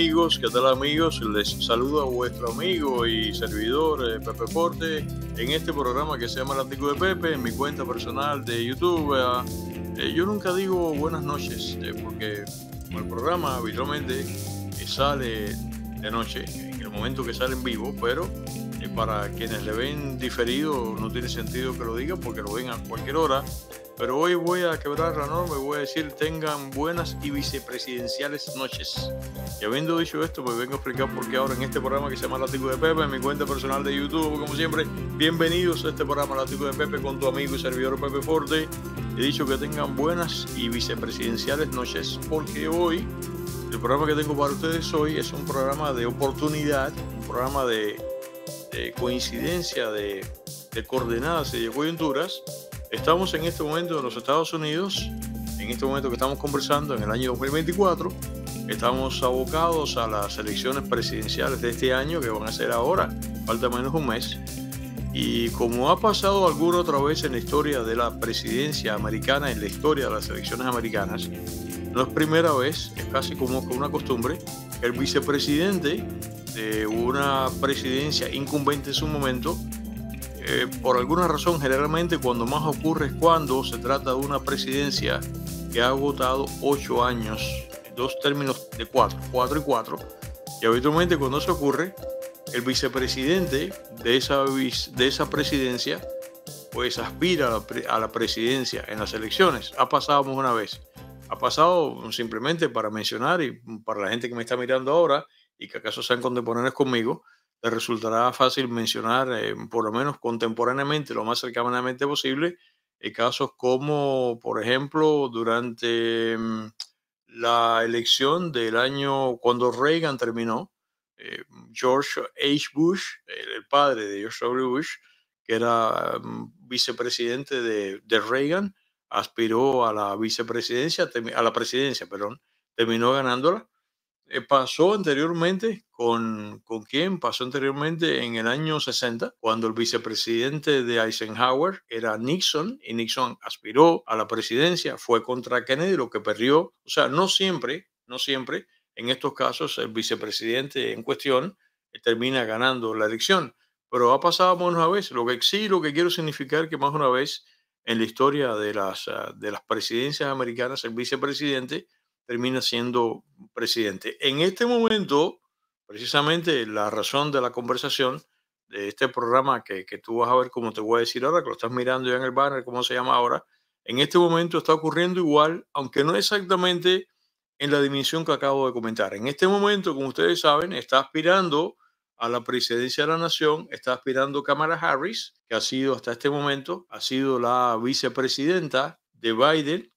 amigos? ¿Qué tal amigos? Les saludo a vuestro amigo y servidor eh, Pepe Porte en este programa que se llama El Artículo de Pepe, en mi cuenta personal de YouTube. Ah, eh, yo nunca digo buenas noches eh, porque el programa habitualmente sale de noche, en el momento que sale en vivo, pero para quienes le ven diferido no tiene sentido que lo diga porque lo ven a cualquier hora. Pero hoy voy a quebrar la norma y voy a decir tengan buenas y vicepresidenciales noches. Y habiendo dicho esto, pues vengo a explicar por qué ahora en este programa que se llama Latico de Pepe, en mi cuenta personal de YouTube, como siempre, bienvenidos a este programa Latico de Pepe con tu amigo y servidor Pepe Forte. He dicho que tengan buenas y vicepresidenciales noches porque hoy el programa que tengo para ustedes hoy es un programa de oportunidad, un programa de eh, coincidencia de, de coordenadas y de coyunturas, estamos en este momento en los Estados Unidos, en este momento que estamos conversando, en el año 2024, estamos abocados a las elecciones presidenciales de este año que van a ser ahora, falta menos un mes. Y como ha pasado alguna otra vez en la historia de la presidencia americana, en la historia de las elecciones americanas, no es primera vez, es casi como una costumbre, el vicepresidente de una presidencia incumbente en su momento, eh, por alguna razón generalmente cuando más ocurre es cuando se trata de una presidencia que ha agotado ocho años, dos términos de cuatro, cuatro y cuatro, y habitualmente cuando eso ocurre, el vicepresidente de esa, de esa presidencia pues aspira a la, presidencia en las elecciones. Ha pasado más una vez. Ha pasado simplemente para mencionar y para la gente que me está mirando ahora, y que acaso sean contemporáneos conmigo, les resultará fácil mencionar, eh, por lo menos contemporáneamente, lo más cercanamente posible, eh, casos como, por ejemplo, durante mm, la elección del año cuando Reagan terminó, eh, George H. Bush, el padre de George W. Bush, que era mm, vicepresidente de, Reagan, aspiró a la vicepresidencia, a la presidencia, perdón, terminó ganándola eh, pasó anteriormente con, con quién? Pasó anteriormente en el año 60, cuando el vicepresidente de Eisenhower era Nixon, y Nixon aspiró a la presidencia, fue contra Kennedy, lo que perdió. O sea, no siempre, no siempre, en estos casos, el vicepresidente en cuestión eh, termina ganando la elección. Pero ha pasado más una vez. Lo que sí, lo que quiero significar que más una vez en la historia de las, ah, de las presidencias americanas, el vicepresidente termina siendo presidente. En este momento, precisamente la razón de la conversación de este programa que, que tú vas a ver, como te voy a decir ahora, que lo estás mirando ya en el banner, cómo se llama ahora, en este momento está ocurriendo igual, aunque no exactamente en la dimensión que acabo de comentar. En este momento, como ustedes saben, está aspirando a la presidencia de la nación, está aspirando Kamala Harris, que ha sido hasta este momento, ha sido la vicepresidenta de Biden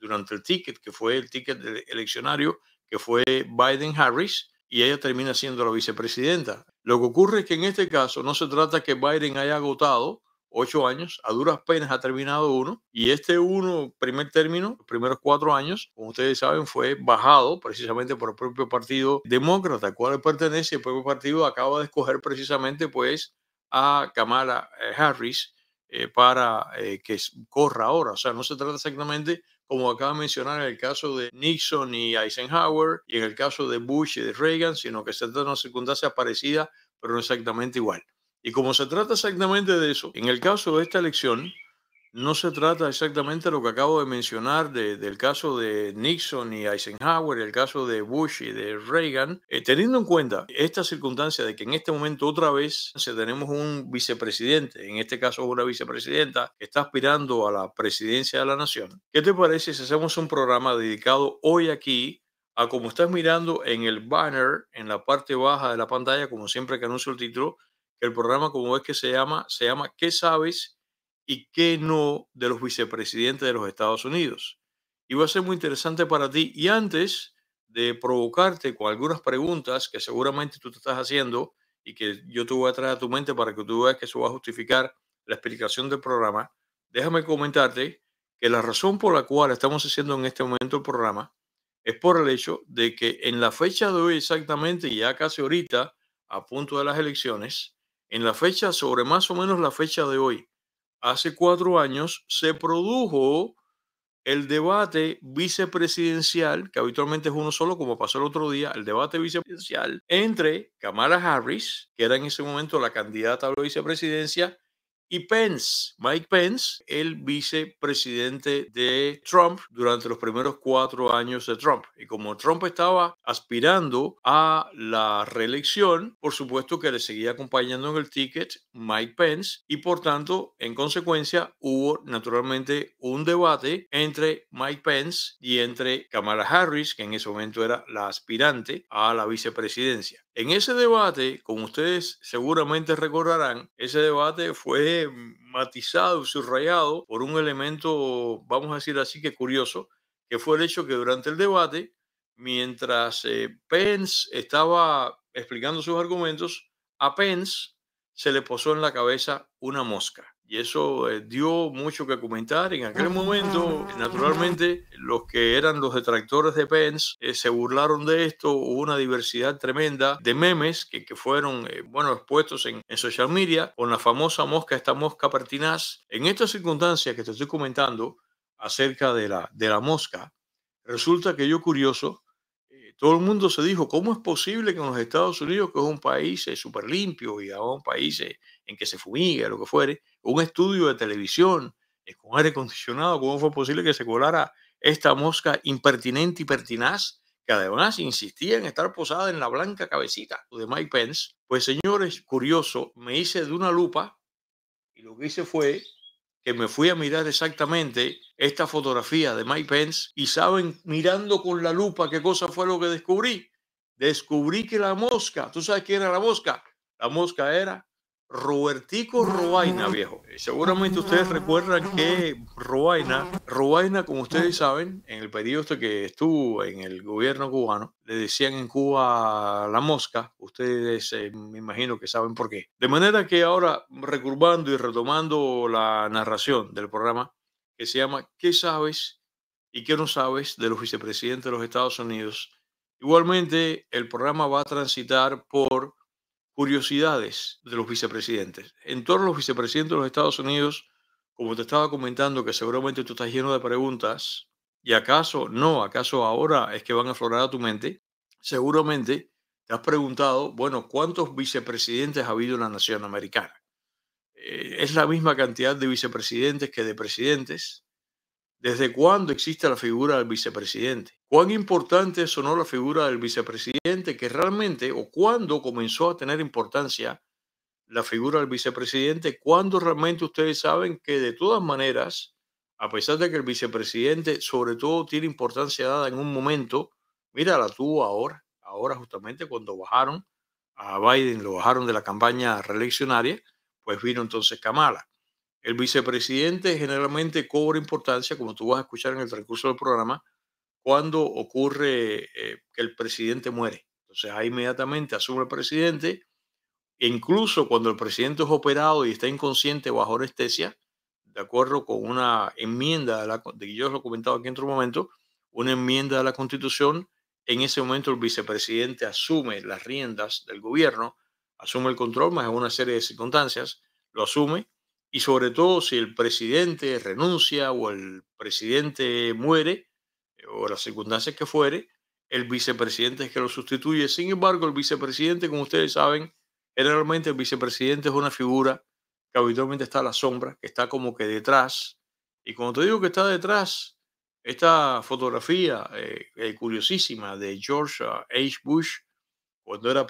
durante el ticket, que fue el ticket eleccionario, que fue Biden-Harris, y ella termina siendo la vicepresidenta. Lo que ocurre es que en este caso no se trata que Biden haya agotado ocho años, a duras penas ha terminado uno, y este uno, primer término, los primeros cuatro años, como ustedes saben, fue bajado precisamente por el propio Partido Demócrata, al cual pertenece, el propio partido acaba de escoger precisamente pues a Kamala eh, Harris eh, para eh, que corra ahora. O sea, no se trata exactamente como acaba de mencionar en el caso de Nixon y Eisenhower, y en el caso de Bush y de Reagan, sino que se trata de una circunstancia parecida, pero no exactamente igual. Y como se trata exactamente de eso, en el caso de esta elección, no se trata exactamente de lo que acabo de mencionar del caso de Nixon y Eisenhower, el caso de Bush y de Reagan, eh, teniendo en cuenta esta circunstancia de que en este momento otra vez se tenemos un vicepresidente, en este caso una vicepresidenta, está aspirando a la presidencia de la nación. ¿Qué te parece si hacemos un programa dedicado hoy aquí a como estás mirando en el banner, en la parte baja de la pantalla, como siempre que anuncio el título, el programa como ves que se llama, se llama ¿Qué sabes? y qué no de los vicepresidentes de los Estados Unidos. Y va a ser muy interesante para ti. Y antes de provocarte con algunas preguntas que seguramente tú te estás haciendo y que yo te voy a traer a tu mente para que tú veas que eso va a justificar la explicación del programa, déjame comentarte que la razón por la cual estamos haciendo en este momento el programa es por el hecho de que en la fecha de hoy exactamente, ya casi ahorita, a punto de las elecciones, en la fecha sobre más o menos la fecha de hoy, hace cuatro años, se produjo el debate vicepresidencial, que habitualmente es uno solo, como pasó el otro día, el debate vicepresidencial entre Kamala Harris, que era en ese momento la candidata a la vicepresidencia, y Pence, Mike Pence, el vicepresidente de Trump durante los primeros cuatro años de Trump. Y como Trump estaba aspirando a la reelección, por supuesto que le seguía acompañando en el ticket Mike Pence y por tanto, en consecuencia, hubo naturalmente un debate entre Mike Pence y entre Kamala Harris, que en ese momento era la aspirante a la vicepresidencia. En ese debate, como ustedes seguramente recordarán, ese debate fue matizado, subrayado por un elemento, vamos a decir así, que curioso, que fue el hecho que durante el debate, mientras eh, Pence estaba explicando sus argumentos, a Pence se le posó en la cabeza una mosca y eso eh, dio mucho que comentar. En aquel momento, naturalmente, los que eran los detractores de Pence eh, se burlaron de esto, hubo una diversidad tremenda de memes que, fueron, eh, bueno, expuestos en, social media con la famosa mosca, esta mosca pertinaz. En estas circunstancias que te estoy comentando acerca de la, de la mosca, resulta que yo curioso, todo el mundo se dijo, ¿cómo es posible que en los Estados Unidos, que es un país súper limpio y a un país en que se fumiga, lo que fuere, un estudio de televisión eh, con aire acondicionado, ¿cómo fue posible que se colara esta mosca impertinente y pertinaz que además insistía en estar posada en la blanca cabecita de Mike Pence? Pues señores, curioso, me hice de una lupa y lo que hice fue que me fui a mirar exactamente esta fotografía de Mike Pence y saben, mirando con la lupa qué cosa fue lo que descubrí. Descubrí que la mosca, ¿tú sabes quién era la mosca? La mosca era Robertico Robaina, ah. viejo. Eh, seguramente ustedes ah. recuerdan que Robaina, como ustedes saben, en el periodo este que estuvo en el gobierno cubano, le decían en Cuba la mosca. Ustedes eh, me imagino que saben por qué. De manera que ahora, recurbando y retomando la narración del programa, que se llama ¿Qué sabes y qué no sabes de los vicepresidentes de los Estados Unidos? Igualmente, el programa va a transitar por curiosidades de los vicepresidentes. En torno a los vicepresidentes de los Estados Unidos, como te estaba comentando, que seguramente tú estás lleno de preguntas, y acaso no, acaso ahora es que van a aflorar a tu mente, seguramente te has preguntado, bueno, ¿cuántos vicepresidentes ha habido en la nación americana? Eh, es la misma cantidad de vicepresidentes que de presidentes. ¿Desde cuándo existe la figura del vicepresidente? cuán importante sonó la figura del vicepresidente, que realmente, o cuándo comenzó a tener importancia la figura del vicepresidente, cuándo realmente ustedes saben que de todas maneras, a pesar de que el vicepresidente sobre todo tiene importancia dada en un momento, mira, la tuvo ahora, ahora justamente cuando bajaron a Biden, lo bajaron de la campaña reeleccionaria, pues vino entonces Kamala. El vicepresidente generalmente cobra importancia, como tú vas a escuchar en el transcurso del programa, cuando ocurre eh, que el presidente muere. Entonces ahí inmediatamente asume el presidente, e incluso cuando el presidente es operado y está inconsciente bajo anestesia, de acuerdo con una enmienda que yo lo he comentado aquí en otro momento, una enmienda de la Constitución, en ese momento el vicepresidente asume las riendas del gobierno, asume el control, más en una serie de circunstancias, lo asume, y sobre todo si el presidente renuncia o el presidente muere, o las circunstancias que fuere, el vicepresidente es que lo sustituye. Sin embargo, el vicepresidente, como ustedes saben, generalmente el vicepresidente es una figura que habitualmente está a la sombra, que está como que detrás. Y cuando te digo que está detrás, esta fotografía eh, eh, curiosísima de George eh, H. Bush cuando era,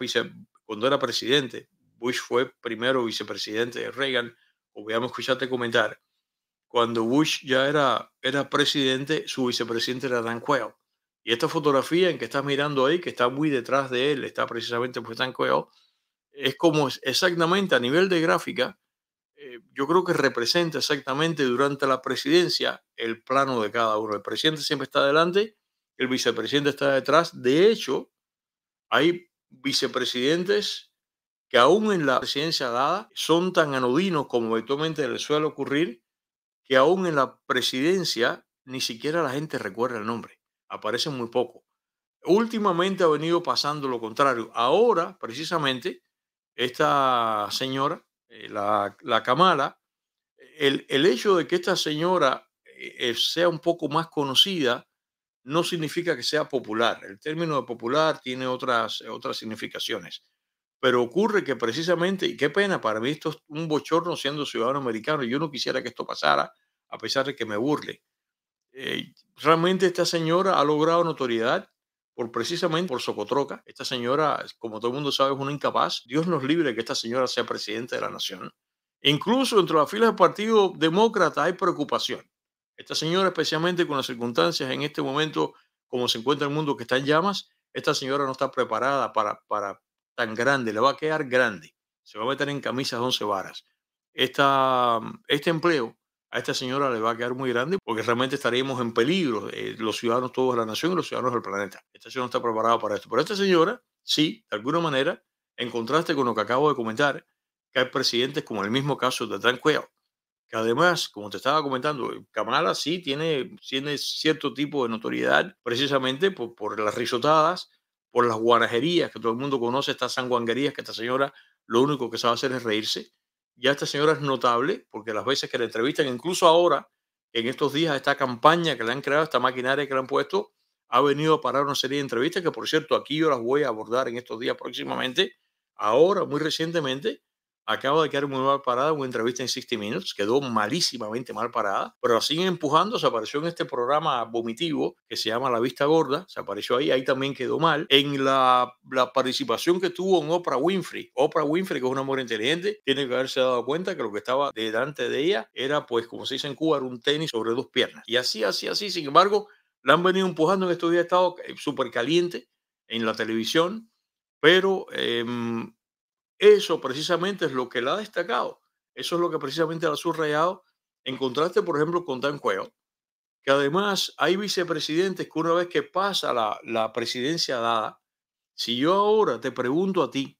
cuando era presidente, Bush fue primero vicepresidente de Reagan, como a escucharte comentar, cuando Bush ya era, era presidente, su vicepresidente era Dan Quayle. Y esta fotografía en que estás mirando ahí, que está muy detrás de él, está precisamente pues Dan Quayle, es como exactamente a nivel de gráfica, eh, yo creo que representa exactamente durante la presidencia el plano de cada uno. El presidente siempre está adelante, el vicepresidente está detrás. De hecho, hay vicepresidentes que aún en la presidencia dada son tan anodinos como habitualmente les suele ocurrir, que aún en la presidencia ni siquiera la gente recuerda el nombre. Aparece muy poco. Últimamente ha venido pasando lo contrario. Ahora, precisamente, esta señora, eh, la, la Kamala, el, hecho de que esta señora eh, eh, sea un poco más conocida no significa que sea popular. El término de popular tiene otras, otras significaciones. Pero ocurre que precisamente, y qué pena, para mí esto es un bochorno siendo ciudadano americano, yo no quisiera que esto pasara, a pesar de que me burle. Eh, realmente esta señora ha logrado notoriedad por precisamente por Socotroca. Esta señora, como todo el mundo sabe, es una incapaz. Dios nos libre que esta señora sea presidenta de la nación. E incluso entre las filas del Partido Demócrata hay preocupación. Esta señora, especialmente con las circunstancias en este momento, como se encuentra el mundo que está en llamas, esta señora no está preparada para, para tan grande, le va a quedar grande. Se va a meter en camisas once varas. Mm, este empleo a esta señora le va a quedar muy grande porque realmente estaríamos en peligro, eh, los ciudadanos todos de la nación y los ciudadanos del planeta. Esta señora no está preparada para esto. Pero esta señora, sí, de alguna manera, en contraste con lo que acabo de comentar, que hay presidentes como el mismo caso de Dan que además, como te estaba comentando, eh, Kamala sí tiene, tiene cierto tipo de notoriedad precisamente por, por las risotadas por las guanajerías que todo el mundo conoce, estas sanguanguerías que esta señora lo único que sabe hacer es reírse. Ya esta señora es notable porque las veces que la entrevistan, incluso ahora, en estos días, esta campaña que le han creado, esta maquinaria que le han puesto, ha venido a parar una serie de entrevistas que, por cierto, aquí yo las voy a abordar en estos días próximamente, ahora, muy recientemente, acaba de quedar muy mal parada en una entrevista en 60 Minutes, quedó malísimamente mal parada, pero la siguen empujando, se apareció en este programa vomitivo que se llama La Vista Gorda, se apareció ahí, ahí también quedó mal, en la, participación que tuvo en Oprah Winfrey, Oprah Winfrey, que es una mujer inteligente, tiene que haberse dado cuenta que lo que estaba delante de ella era, pues, como se dice en Cuba, un tenis sobre dos piernas. Y así, así, así, sin embargo, la han venido empujando en estos días, ha estado eh, súper caliente en la televisión, pero... Eh, eso precisamente es lo que la ha destacado. Eso es lo que precisamente la ha subrayado. En contraste, por ejemplo, con Dan Quayle, que además hay vicepresidentes que una vez que pasa la, la presidencia dada, si yo ahora te pregunto a ti,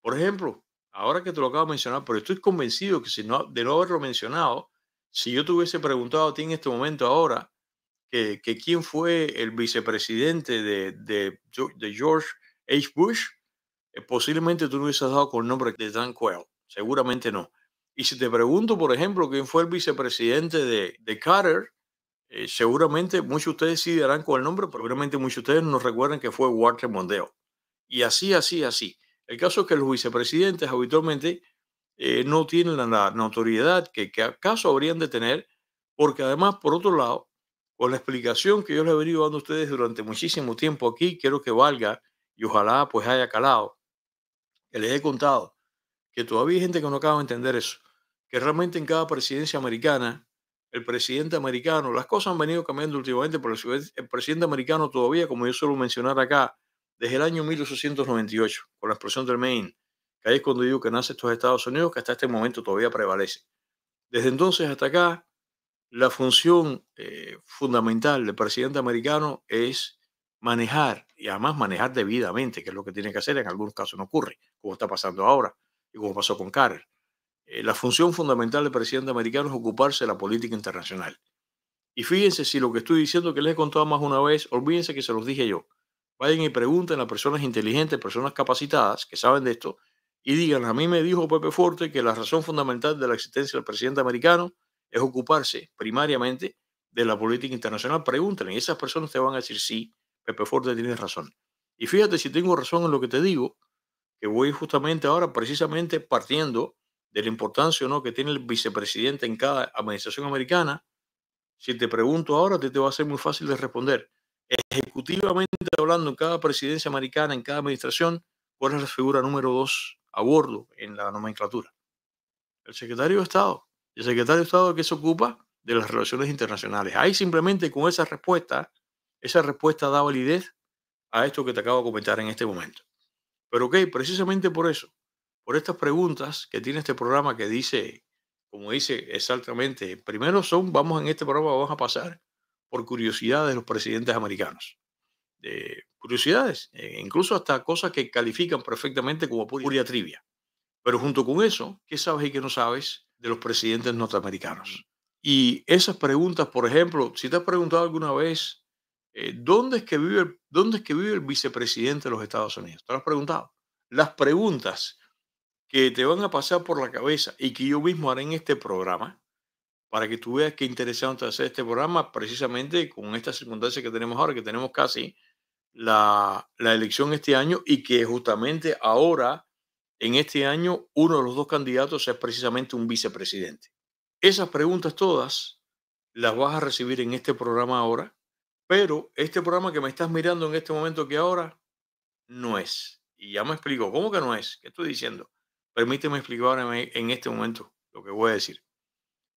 por ejemplo, ahora que te lo acabo de mencionar, pero estoy convencido que si no, de no haberlo mencionado, si yo te hubiese preguntado a ti en este momento ahora, que, quién fue el vicepresidente de George H. Bush, eh, posiblemente tú no hubieses dado con el nombre de Dan Quayle, seguramente no. Y si te pregunto, por ejemplo, quién fue el vicepresidente de, Carter, eh, seguramente muchos de ustedes sí darán con el nombre, pero seguramente muchos de ustedes no recuerdan que fue Walter Mondeo. Y así, así, así. El caso es que los vicepresidentes habitualmente eh, no tienen la, notoriedad que, acaso habrían de tener, porque además, por otro lado, con la explicación que yo les he venido dando a ustedes durante muchísimo tiempo aquí, quiero que valga y ojalá pues haya calado les he contado, que todavía hay gente que no acaba de entender eso, que realmente en cada presidencia americana, el presidente americano, las cosas han venido cambiando últimamente, pero el, presidente americano todavía, como yo suelo mencionar acá, desde el año 1898, con la explosión del Maine, que ahí es cuando digo que nace estos Estados Unidos, que hasta este momento todavía prevalece. Desde entonces hasta acá, la función eh, fundamental del presidente americano es manejar, y además manejar debidamente, que es lo que tiene que hacer, en algunos casos no ocurre, como está pasando ahora y como pasó con Carter. Eh, la función fundamental del presidente americano es ocuparse de la política internacional. Y fíjense si lo que estoy diciendo que les he contado más una vez, olvídense que se los dije yo. Vayan y pregunten a personas inteligentes, personas capacitadas que saben de esto, y digan, a mí me dijo Pepe Forte que la razón fundamental de la existencia del presidente americano es ocuparse primariamente de la política internacional. Pregúntenle, y esas personas te van a decir, sí, Pepe Forte tiene razón. Y fíjate si tengo razón en lo que te digo, que voy justamente ahora precisamente partiendo de la importancia o no que tiene el vicepresidente en cada administración americana, si te pregunto ahora, te, te va a ser muy fácil de responder. Ejecutivamente hablando, en cada presidencia americana, en cada administración, ¿cuál es la figura número dos a bordo en la nomenclatura? El secretario de Estado. El secretario de Estado que se ocupa de las relaciones internacionales. Ahí simplemente con esa respuesta, esa respuesta da validez a esto que te acabo de comentar en este momento. Pero ok, precisamente por eso, por estas preguntas que tiene este programa que dice, como dice exactamente, primero son, vamos en este programa, vamos a pasar por curiosidades de los presidentes americanos. de curiosidades, e incluso hasta cosas que califican perfectamente como pura trivia. Pero junto con eso, ¿qué sabes y qué no sabes de los presidentes norteamericanos? Y esas preguntas, por ejemplo, si te has preguntado alguna vez eh, ¿dónde, es que vive el, ¿dónde es que vive el vicepresidente de los Estados Unidos? ¿Te lo has preguntado? Las preguntas que te van a pasar por la cabeza y que yo mismo haré en este programa, para que tú veas qué interesante hacer este programa, precisamente con esta circunstancia que tenemos ahora, que tenemos casi la, la elección este año y que justamente ahora, en este año, uno de los dos candidatos es precisamente un vicepresidente. Esas preguntas todas las vas a recibir en este programa ahora pero este programa que me estás mirando en este momento que ahora, no es. Y ya me explico, ¿cómo que no es? ¿Qué estoy diciendo? Permíteme explicar en este momento lo que voy a decir.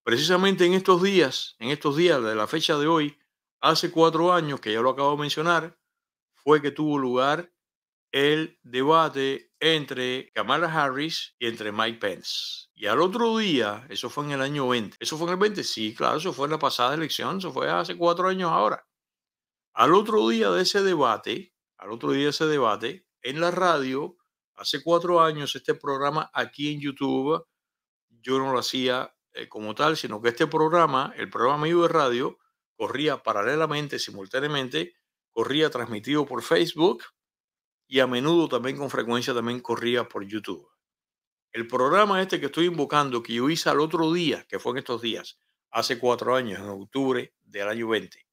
Precisamente en estos días, en estos días de la fecha de hoy, hace cuatro años, que ya lo acabo de mencionar, fue que tuvo lugar el debate entre Kamala Harris y entre Mike Pence. Y al otro día, eso fue en el año 20. ¿Eso fue en el 20? Sí, claro, eso fue en la pasada elección, eso fue hace cuatro años ahora. Al otro día de ese debate, al otro día de ese debate, en la radio, hace cuatro años, este programa aquí en YouTube, yo no lo hacía eh, como tal, sino que este programa, el programa mío de radio, corría paralelamente, simultáneamente, corría transmitido por Facebook y a menudo también con frecuencia también corría por YouTube. El programa este que estoy invocando, que yo hice al otro día, que fue en estos días, hace cuatro años, en octubre del año 20,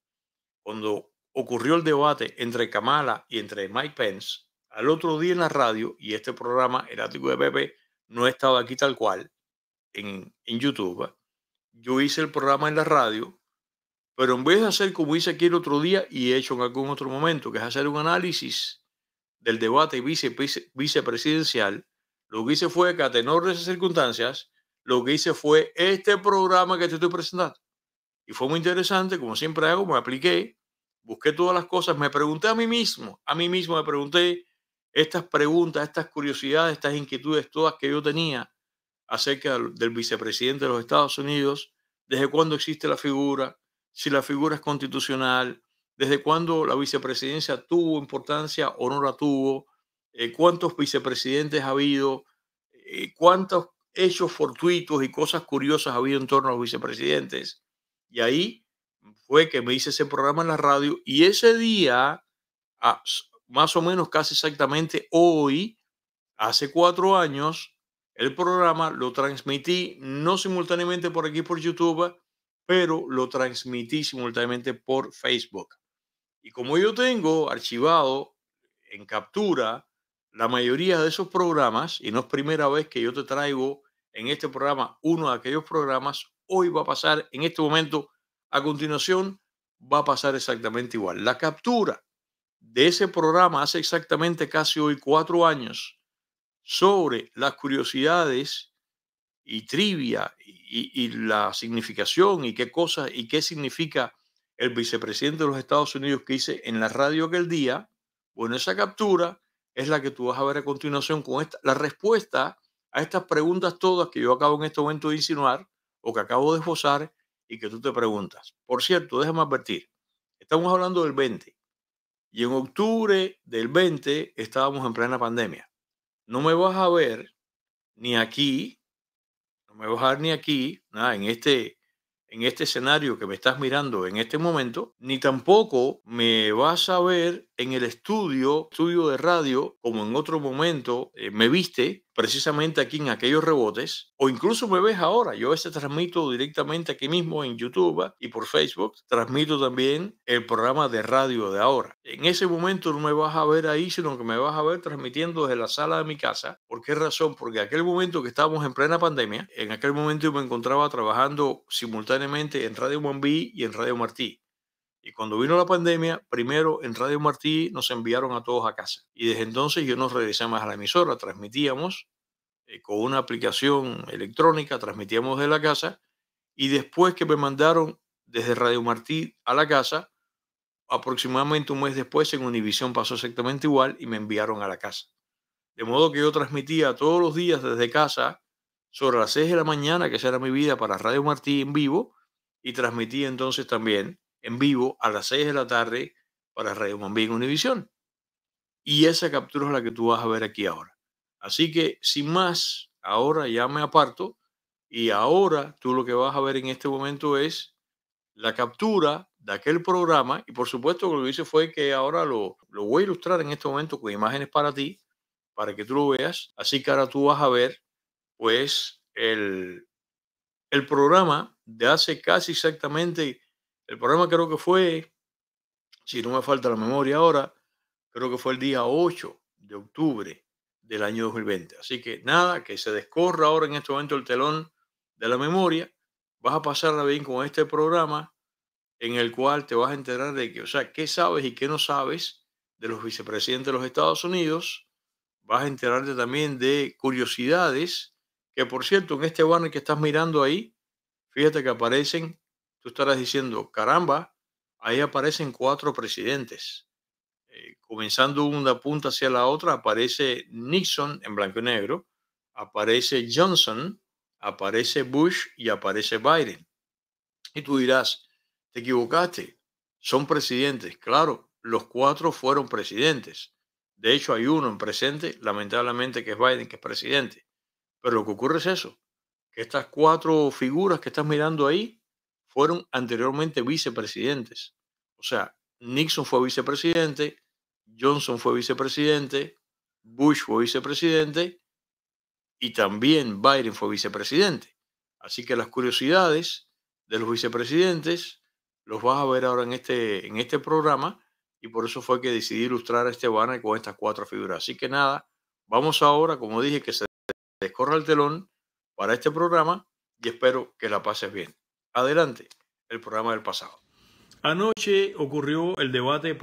cuando ocurrió el debate entre Kamala y entre Mike Pence, al otro día en la radio, y este programa, El Ático de Pepe, no estaba aquí tal cual en, YouTube, yo hice el programa en la radio, pero en vez de hacer como hice aquí el otro día y he hecho en algún otro momento, que es hacer un análisis del debate vicepresidencial, lo que hice fue que a tenor de esas circunstancias, lo que hice fue este programa que te estoy presentando. Y fue muy interesante, como siempre hago, me apliqué, busqué todas las cosas, me pregunté a mí mismo, a mí mismo me pregunté estas preguntas, estas curiosidades, estas inquietudes todas que yo tenía acerca del vicepresidente de los Estados Unidos, desde cuándo existe la figura, si la figura es constitucional, desde cuándo la vicepresidencia tuvo importancia o no la tuvo, eh, cuántos vicepresidentes ha habido, eh, cuántos hechos fortuitos y cosas curiosas ha habido en torno a los vicepresidentes. Y ahí fue que me hice ese programa en la radio y ese día, más o menos casi exactamente hoy, hace cuatro años, el programa lo transmití no simultáneamente por aquí por YouTube, pero lo transmití simultáneamente por Facebook. Y como yo tengo archivado en captura la mayoría de esos programas, y no es primera vez que yo te traigo en este programa uno de aquellos programas, hoy va a pasar en este momento a continuación va a pasar exactamente igual. La captura de ese programa hace exactamente casi hoy cuatro años sobre las curiosidades y trivia y, la significación y qué cosas y qué significa el vicepresidente de los Estados Unidos que hice en la radio aquel día, bueno, esa captura es la que tú vas a ver a continuación con esta, la respuesta a estas preguntas todas que yo acabo en este momento de insinuar o que acabo de esbozar y que tú te preguntas. Por cierto, déjame advertir, estamos hablando del 20 y en octubre del 20 estábamos en plena pandemia. No me vas a ver ni aquí, no me vas a ver ni aquí, nada, en este en este escenario que me estás mirando en este momento, ni tampoco me vas a ver en el estudio, estudio de radio, como en otro momento, eh, me viste precisamente aquí en aquellos rebotes, o incluso me ves ahora. Yo a transmito directamente aquí mismo en YouTube y por Facebook, transmito también el programa de radio de ahora. En ese momento no me vas a ver ahí, sino que me vas a ver transmitiendo desde la sala de mi casa. ¿Por qué razón? Porque en aquel momento que estábamos en plena pandemia, en aquel momento yo me encontraba trabajando simultáneamente en Radio Mambí y en Radio Martí. Y cuando vino la pandemia, primero en Radio Martí nos enviaron a todos a casa. Y desde entonces yo no regresé a la emisora, transmitíamos eh, con una aplicación electrónica, transmitíamos de la casa. Y después que me mandaron desde Radio Martí a la casa, aproximadamente un mes después en Univisión pasó exactamente igual y me enviaron a la casa. De modo que yo transmitía todos los días desde casa sobre las 6 de la mañana, que esa era mi vida para Radio Martí en vivo, y transmitía entonces también en vivo a las 6 de la tarde para Radio Mambí en Univisión. Y esa captura es la que tú vas a ver aquí ahora. Así que, sin más, ahora ya me aparto y ahora tú lo que vas a ver en este momento es la captura de aquel programa y por supuesto lo que hice fue que ahora lo, lo voy a ilustrar en este momento con imágenes para ti, para que tú lo veas. Así que ahora tú vas a ver pues el, el programa de hace casi exactamente el problema creo que fue, si no me falta la memoria ahora, creo que fue el día 8 de octubre del año 2020. Así que nada, que se descorra ahora en este momento el telón de la memoria. Vas a pasarla bien con este programa en el cual te vas a enterar de que, o sea, qué sabes y qué no sabes de los vicepresidentes de los Estados Unidos. Vas a enterarte también de curiosidades, que por cierto, en este banner que estás mirando ahí, fíjate que aparecen tú estarás diciendo, caramba, ahí aparecen cuatro presidentes. Eh, comenzando una punta hacia la otra, aparece Nixon en blanco y negro, aparece Johnson, aparece Bush y aparece Biden. Y tú dirás, te equivocaste, son presidentes. Claro, los cuatro fueron presidentes. De hecho, hay uno en presente, lamentablemente, que es Biden, que es presidente. Pero lo que ocurre es eso, que estas cuatro figuras que estás mirando ahí fueron anteriormente vicepresidentes. O sea, Nixon fue vicepresidente, Johnson fue vicepresidente, Bush fue vicepresidente y también Biden fue vicepresidente. Así que las curiosidades de los vicepresidentes los vas a ver ahora en este, en este programa y por eso fue que decidí ilustrar este banner con estas cuatro figuras. Así que nada, vamos ahora, como dije, que se descorra el telón para este programa y espero que la pases bien. Adelante, el programa del pasado. Anoche ocurrió el debate,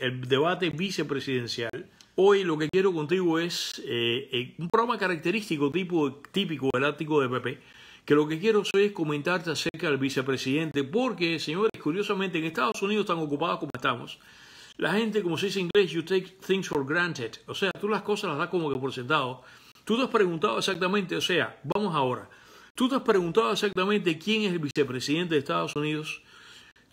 el debate vicepresidencial. Hoy lo que quiero contigo es eh, eh, un programa característico, típico del ático de PP, que lo que quiero hoy es comentarte acerca del vicepresidente, porque, señores, curiosamente, en Estados Unidos tan ocupados como estamos, la gente, como se dice en inglés, you take things for granted. O sea, tú las cosas las das como que por sentado. Tú te has preguntado exactamente, o sea, vamos ahora. Tú te has preguntado exactamente quién es el vicepresidente de Estados Unidos.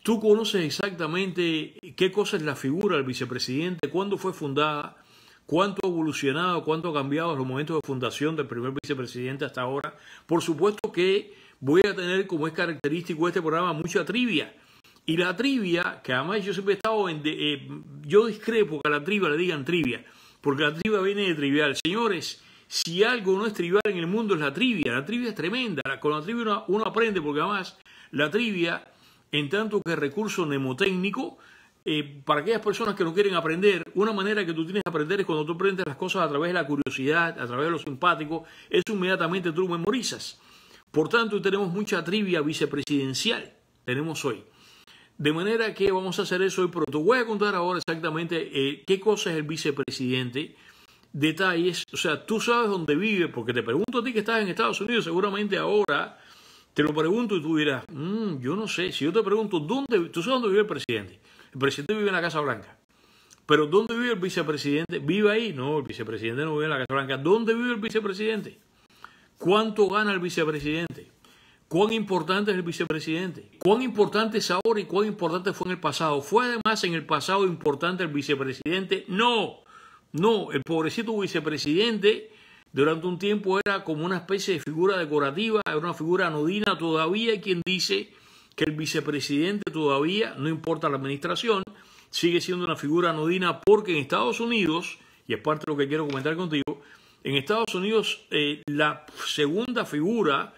Tú conoces exactamente qué cosa es la figura del vicepresidente, cuándo fue fundada, cuánto ha evolucionado, cuánto ha cambiado los momentos de fundación del primer vicepresidente hasta ahora. Por supuesto que voy a tener, como es característico de este programa, mucha trivia. Y la trivia, que además yo siempre he estado en... Eh, yo discrepo que a la trivia le digan trivia, porque la trivia viene de trivial. Señores, si algo no es trivial en el mundo es la trivia. La trivia es tremenda. Con la trivia uno, aprende porque además la trivia, en tanto que recurso mnemotécnico, eh, para aquellas personas que no quieren aprender, una manera que tú tienes de aprender es cuando tú aprendes las cosas a través de la curiosidad, a través de lo simpático, eso inmediatamente tú memorizas. Por tanto, tenemos mucha trivia vicepresidencial, tenemos hoy. De manera que vamos a hacer eso hoy, pero te voy a contar ahora exactamente eh, qué cosa es el vicepresidente detalles. O sea, tú sabes dónde vive, porque te pregunto a ti que estás en Estados Unidos, seguramente ahora te lo pregunto y tú dirás, mm, yo no sé. Si yo te pregunto, ¿dónde, ¿tú sabes dónde vive el presidente? El presidente vive en la Casa Blanca. Pero ¿dónde vive el vicepresidente? ¿Vive ahí? No, el vicepresidente no vive en la Casa Blanca. ¿Dónde vive el vicepresidente? ¿Cuánto gana el vicepresidente? ¿Cuán importante es el vicepresidente? ¿Cuán importante es ahora y cuán importante fue en el pasado? ¿Fue además en el pasado importante el vicepresidente? No. No, el pobrecito vicepresidente durante un tiempo era como una especie de figura decorativa, era una figura anodina. Todavía hay quien dice que el vicepresidente todavía, no importa la administración, sigue siendo una figura anodina porque en Estados Unidos, y es parte de lo que quiero comentar contigo, en Estados Unidos eh, la segunda figura,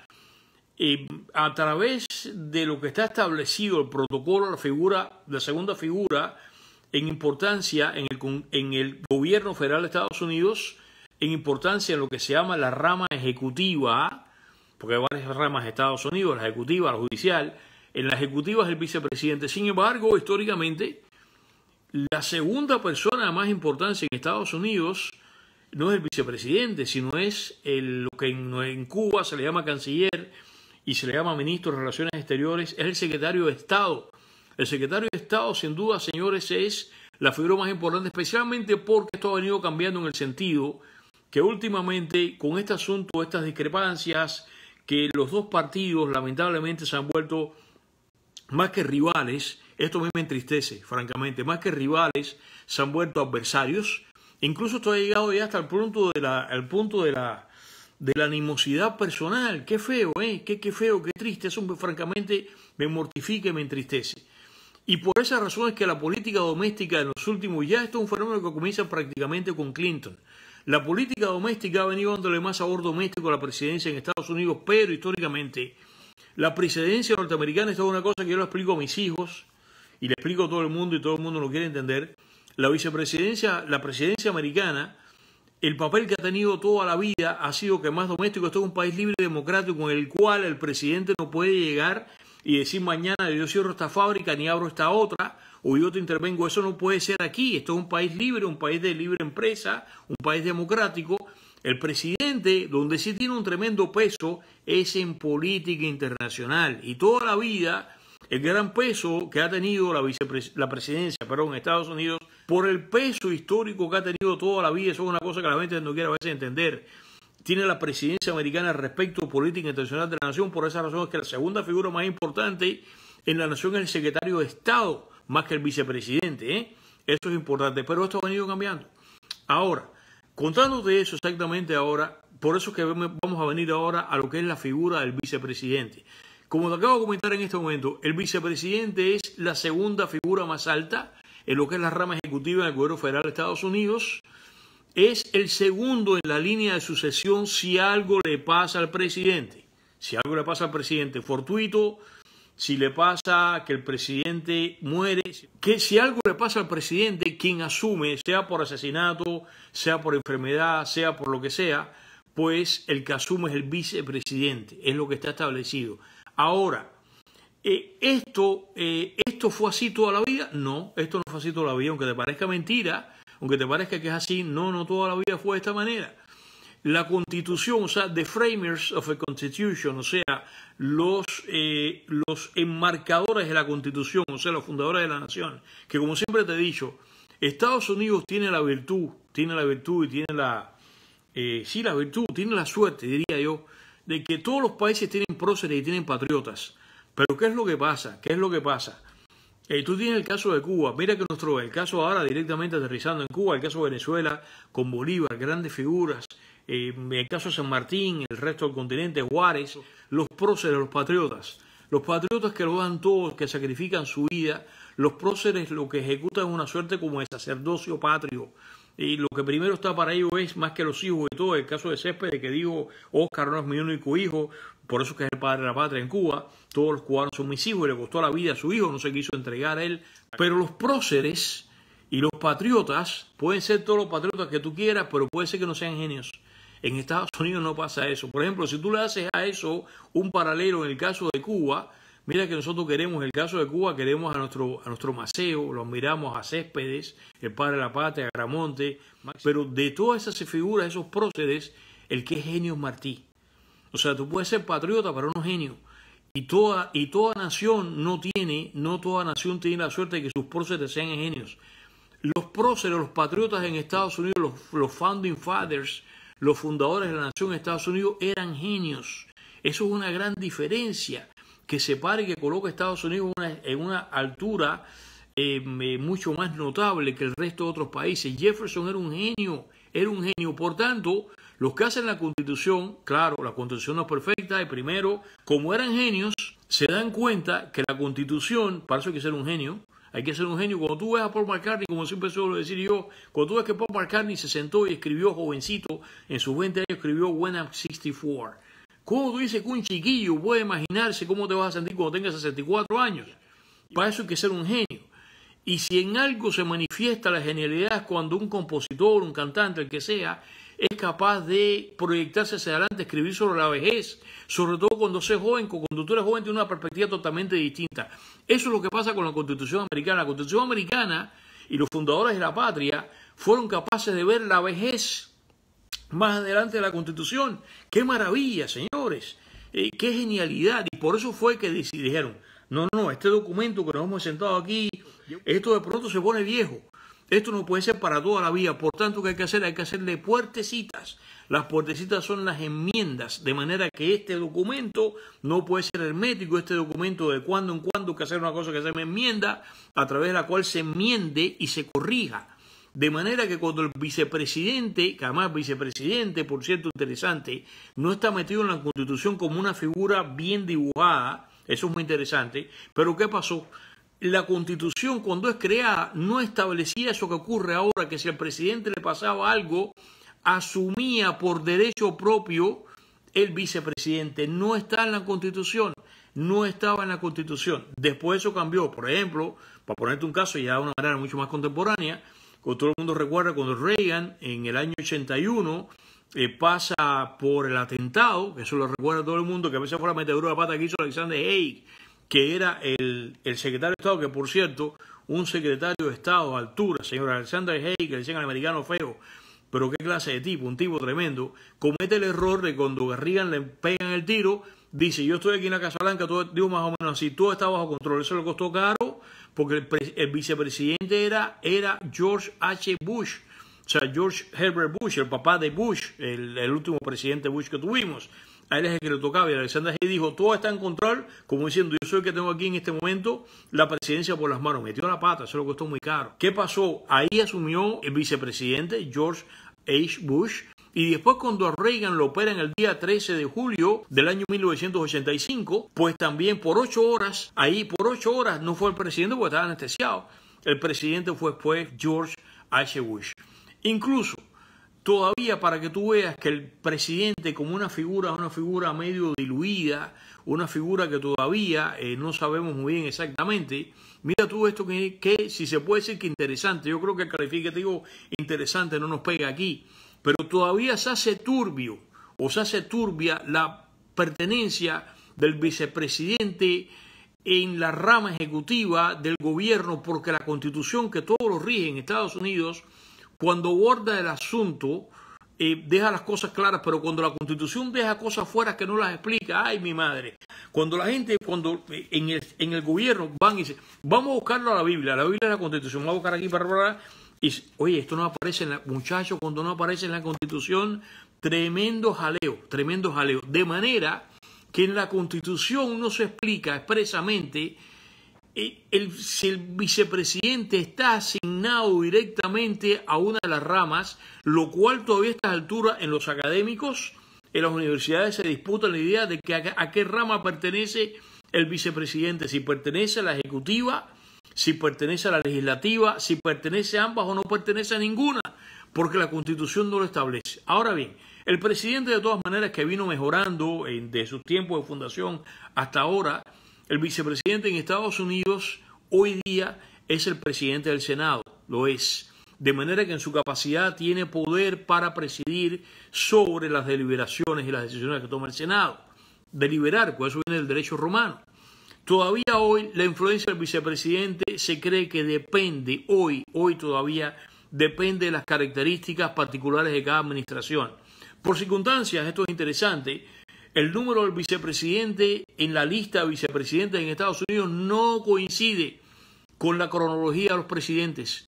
eh, a través de lo que está establecido el protocolo, la figura, la segunda figura, en importancia en el, en el gobierno federal de Estados Unidos, en importancia en lo que se llama la rama ejecutiva, porque hay varias ramas de Estados Unidos, la ejecutiva, la judicial, en la ejecutiva es el vicepresidente. Sin embargo, históricamente, la segunda persona de más importancia en Estados Unidos no es el vicepresidente, sino es el, lo que en, Cuba se le llama canciller y se le llama ministro de Relaciones Exteriores, es el secretario de Estado. El secretario de Estado, sin duda, señores, es la figura más importante, especialmente porque esto ha venido cambiando en el sentido que últimamente con este asunto, estas discrepancias, que los dos partidos lamentablemente se han vuelto más que rivales, esto me entristece, francamente, más que rivales, se han vuelto adversarios. Incluso esto ha llegado ya hasta el punto de la, el punto de la, de la animosidad personal. Qué feo, ¿eh? Qué, qué feo, qué triste. Eso, francamente, me mortifica y me entristece. Y por esa razón es que la política doméstica en los últimos, ya esto es un fenómeno que comienza prácticamente con Clinton. La política doméstica ha venido dándole más sabor doméstico a la presidencia en Estados Unidos, pero históricamente la presidencia norteamericana, es es una cosa que yo lo explico a mis hijos y le explico a todo el mundo y todo el mundo lo quiere entender. La vicepresidencia, la presidencia americana, el papel que ha tenido toda la vida ha sido que más doméstico, es es un país libre y democrático en el cual el presidente no puede llegar y decir mañana yo cierro esta fábrica ni abro esta otra o yo te intervengo, eso no puede ser aquí, esto es un país libre, un país de libre empresa, un país democrático. El presidente, donde sí tiene un tremendo peso, es en política internacional y toda la vida el gran peso que ha tenido la, la presidencia en Estados Unidos por el peso histórico que ha tenido toda la vida, eso es una cosa que la gente no quiere a veces entender tiene la presidencia americana respecto a política internacional de la nación. Por esa razón es que la segunda figura más importante en la nación es el secretario de Estado, más que el vicepresidente. ¿eh? Eso es importante, pero esto ha venido cambiando. Ahora, contándote eso exactamente ahora, por eso que vamos a venir ahora a lo que es la figura del vicepresidente. Como te acabo de comentar en este momento, el vicepresidente es la segunda figura más alta en lo que es la rama ejecutiva del gobierno federal de Estados Unidos es el segundo en la línea de sucesión si algo le pasa al presidente. Si algo le pasa al presidente fortuito, si le pasa que el presidente muere, que si algo le pasa al presidente, quien asume, sea por asesinato, sea por enfermedad, sea por lo que sea, pues el que asume es el vicepresidente, es lo que está establecido. Ahora, eh, esto, eh, ¿esto fue así toda la vida? No, esto no fue así toda la vida, aunque te parezca mentira, aunque te parezca que es así, no, no toda la vida fue de esta manera. La constitución, o sea, the framers of a constitution, o sea, los, eh, los enmarcadores de la constitución, o sea, los fundadores de la nación, que como siempre te he dicho, Estados Unidos tiene la virtud, tiene la virtud y tiene la, eh, sí, la virtud, tiene la suerte, diría yo, de que todos los países tienen próceres y tienen patriotas. Pero ¿qué es lo que pasa? ¿Qué es lo que pasa? Eh, tú tienes el caso de Cuba. Mira que nuestro, el caso ahora directamente aterrizando en Cuba, el caso de Venezuela, con Bolívar, grandes figuras, eh, el caso de San Martín, el resto del continente, Juárez, los próceres, los patriotas. Los patriotas que lo dan todo, que sacrifican su vida, los próceres lo que ejecutan es una suerte como de sacerdocio patrio. Y lo que primero está para ellos es más que los hijos de todo, el caso de Céspedes que dijo Oscar no es mi único hijo, por eso es que es el padre de la patria en Cuba, todos los cubanos son mis hijos y le costó la vida a su hijo, no se quiso entregar a él, pero los próceres y los patriotas, pueden ser todos los patriotas que tú quieras, pero puede ser que no sean genios. En Estados Unidos no pasa eso. Por ejemplo, si tú le haces a eso un paralelo en el caso de Cuba, mira que nosotros queremos, el caso de Cuba, queremos a nuestro, a nuestro Maceo, lo miramos a Céspedes, el padre de la patria, a Gramonte, pero de todas esas figuras, esos próceres, el que es genio es Martí. O sea, tú puedes ser patriota pero no genio. Y toda, y toda nación no tiene, no toda nación tiene la suerte de que sus próceres sean genios. Los próceres, los patriotas en Estados Unidos, los, founding fathers, los fundadores de la nación en Estados Unidos eran genios. Eso es una gran diferencia que separa y que coloca a Estados Unidos en una altura eh, eh, mucho más notable que el resto de otros países. Jefferson era un genio, era un genio. Por tanto, los que hacen la constitución, claro, la constitución no es perfecta, y primero, como eran genios, se dan cuenta que la constitución, para eso hay que ser un genio, hay que ser un genio. Cuando tú ves a Paul McCartney, como siempre suelo decir yo, cuando tú ves que Paul McCartney se sentó y escribió jovencito, en sus 20 años escribió When I'm 64. ¿Cómo tú dices que un chiquillo puede imaginarse cómo te vas a sentir cuando tengas 64 años? Para eso hay que ser un genio. Y si en algo se manifiesta la genialidad es cuando un compositor, un cantante, el que sea, es capaz de proyectarse hacia adelante, escribir sobre la vejez, sobre todo cuando se es joven, con tú eres joven tiene una perspectiva totalmente distinta. Eso es lo que pasa con la Constitución Americana. La Constitución Americana y los fundadores de la patria fueron capaces de ver la vejez más adelante de la Constitución. ¡Qué maravilla, señores! Eh, ¡Qué genialidad! Y por eso fue que decidieron, no, no, este documento que nos hemos sentado aquí, esto de pronto se pone viejo. Esto no puede ser para toda la vida. Por tanto, ¿qué hay que hacer? Hay que hacerle puertecitas. Las puertecitas son las enmiendas, de manera que este documento no puede ser hermético. Este documento de cuando en cuando hay que hacer una cosa que se llama enmienda, a través de la cual se enmiende y se corrija. De manera que cuando el vicepresidente, que además vicepresidente, por cierto, interesante, no está metido en la constitución como una figura bien dibujada, eso es muy interesante. Pero ¿qué pasó? La constitución cuando es creada no establecía eso que ocurre ahora, que si al presidente le pasaba algo, asumía por derecho propio el vicepresidente. No está en la constitución, no estaba en la constitución. Después eso cambió. Por ejemplo, para ponerte un caso ya de una manera mucho más contemporánea, que todo el mundo recuerda cuando Reagan en el año 81 eh, pasa por el atentado, eso lo recuerda todo el mundo, que a veces fue la metedura de pata que hizo Alexander Haig, que era el, secretario de Estado, que por cierto, un secretario de Estado a altura, señor Alexander Haig, que decían al americano feo, pero qué clase de tipo, un tipo tremendo, comete el error de cuando Garrigan le pegan el tiro, dice, yo estoy aquí en la Casa Blanca, todo, digo más o menos así, todo está bajo control, eso le costó caro, porque el, el vicepresidente era, era George H. Bush, o sea, George Herbert Bush, el papá de Bush, el, último presidente Bush que tuvimos, a él es el que le tocaba y Alexander Hay dijo, todo está en control, como diciendo, yo soy el que tengo aquí en este momento la presidencia por las manos, metió la pata, se lo costó muy caro. ¿Qué pasó? Ahí asumió el vicepresidente George H. Bush y después cuando Reagan lo operan el día 13 de julio del año 1985, pues también por ocho horas, ahí por ocho horas no fue el presidente porque estaba anestesiado, el presidente fue después George H. Bush. Incluso todavía para que tú veas que el presidente como una figura, una figura medio diluida, una figura que todavía eh, no sabemos muy bien exactamente, mira tú esto que, si se puede decir que interesante, yo creo que el calificativo interesante no nos pega aquí, pero todavía se hace turbio o se hace turbia la pertenencia del vicepresidente en la rama ejecutiva del gobierno porque la constitución que todos los rige en Estados Unidos cuando aborda el asunto, eh, deja las cosas claras, pero cuando la constitución deja cosas fuera que no las explica, ay mi madre, cuando la gente, cuando eh, en el, en el gobierno van y dicen, vamos a buscarlo a la Biblia, la Biblia es la constitución, vamos a buscar aquí para hablar, y dice, oye, esto no aparece en la, muchachos, cuando no aparece en la constitución, tremendo jaleo, tremendo jaleo, de manera que en la constitución no se explica expresamente eh, si el vicepresidente está asignado directamente a una de las ramas, lo cual todavía a estas alturas en los académicos, en las universidades se disputa la idea de que a, qué rama pertenece el vicepresidente, si pertenece a la ejecutiva, si pertenece a la legislativa, si pertenece a ambas o no pertenece a ninguna, porque la constitución no lo establece. Ahora bien, el presidente de todas maneras que vino mejorando desde de sus tiempos de fundación hasta ahora, el vicepresidente en Estados Unidos hoy día es el presidente del Senado, lo es. De manera que en su capacidad tiene poder para presidir sobre las deliberaciones y las decisiones que toma el Senado. Deliberar, con eso viene del derecho romano. Todavía hoy la influencia del vicepresidente se cree que depende, hoy, hoy todavía, depende de las características particulares de cada administración. Por circunstancias, esto es interesante, el número del vicepresidente en la lista de vicepresidentes en Estados Unidos no coincide con la cronología de los presidentes.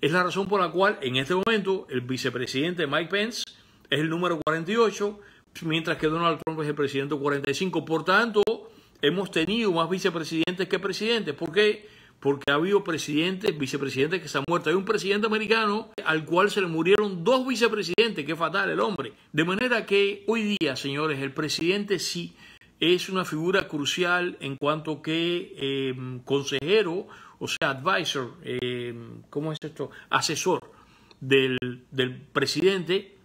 Es la razón por la cual en este momento el vicepresidente Mike Pence es el número 48, mientras que Donald Trump es el presidente 45. Por tanto, hemos tenido más vicepresidentes que presidentes. ¿Por qué? porque ha habido presidentes, vicepresidente que se ha muerto. Hay un presidente americano al cual se le murieron dos vicepresidentes, Qué fatal el hombre. De manera que hoy día, señores, el presidente sí es una figura crucial en cuanto que em, consejero, o sea, advisor, em, ¿cómo es esto? Asesor del, presidente,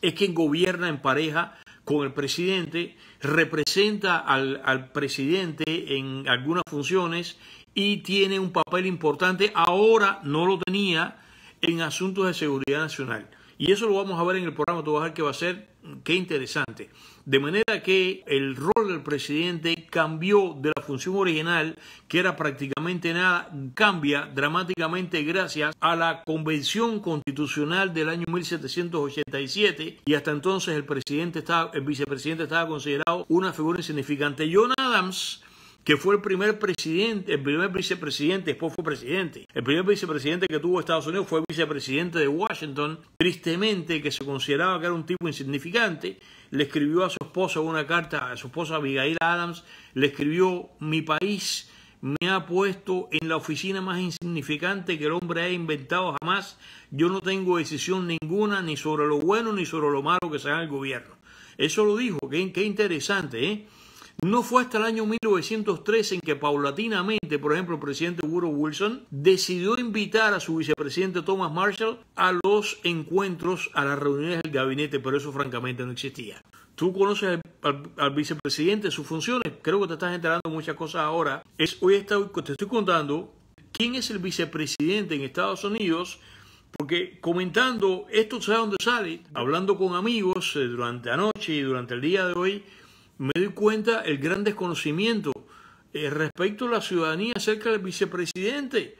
es quien gobierna en pareja con el presidente, representa al, al presidente en algunas funciones y tiene un papel importante. Ahora no lo tenía en asuntos de seguridad nacional. Y eso lo vamos a ver en el programa. Tú vas a ver que va a ser mm, qué interesante. De manera que el rol del presidente cambió de la función original, que era prácticamente nada, cambia dramáticamente gracias a la Convención Constitucional del año 1787 y hasta entonces el presidente estaba, el vicepresidente estaba considerado una figura insignificante. John Adams que fue el primer presidente, el primer vicepresidente, esposo fue presidente. El primer vicepresidente que tuvo Estados Unidos fue vicepresidente de Washington, tristemente, que se consideraba que era un tipo insignificante, le escribió a su esposa una carta, a su esposa Abigail Adams, le escribió, mi país me ha puesto en la oficina más insignificante que el hombre haya inventado jamás, yo no tengo decisión ninguna ni sobre lo bueno ni sobre lo malo que sea el gobierno. Eso lo dijo, qué, qué interesante, ¿eh? No fue hasta el año 1903 en que paulatinamente, por ejemplo, el presidente Woodrow Wilson decidió invitar a su vicepresidente Thomas Marshall a los encuentros, a las reuniones del gabinete, pero eso francamente no existía. Tú conoces al, vicepresidente, sus funciones. Creo que te estás enterando muchas cosas ahora. hoy está, te estoy contando quién es el vicepresidente en Estados Unidos, porque comentando esto, ¿sabes dónde sale? Hablando con amigos eh, durante la noche y durante el día de hoy, me doy cuenta el gran desconocimiento eh, respecto a la ciudadanía acerca del vicepresidente.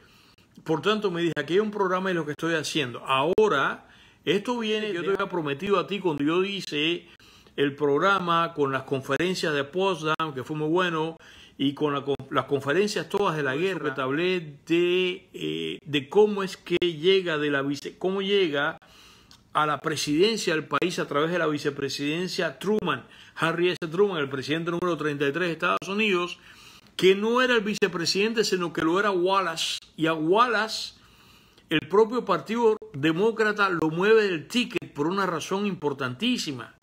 Por tanto, me dije, aquí hay un programa de lo que estoy haciendo. Ahora, esto viene, yo te había prometido a ti cuando yo hice el programa con las conferencias de Potsdam, que fue muy bueno, y con las conferencias todas de la guerra, te hablé de, eh, de cómo es que llega de la vice, cómo llega a la presidencia del país a través de la vicepresidencia Truman, Harry S. Truman, el presidente número 33 de Estados Unidos, que no era el vicepresidente, sino que lo era Wallace. Y a Wallace, el propio Partido Demócrata lo mueve del ticket por una razón importantísima.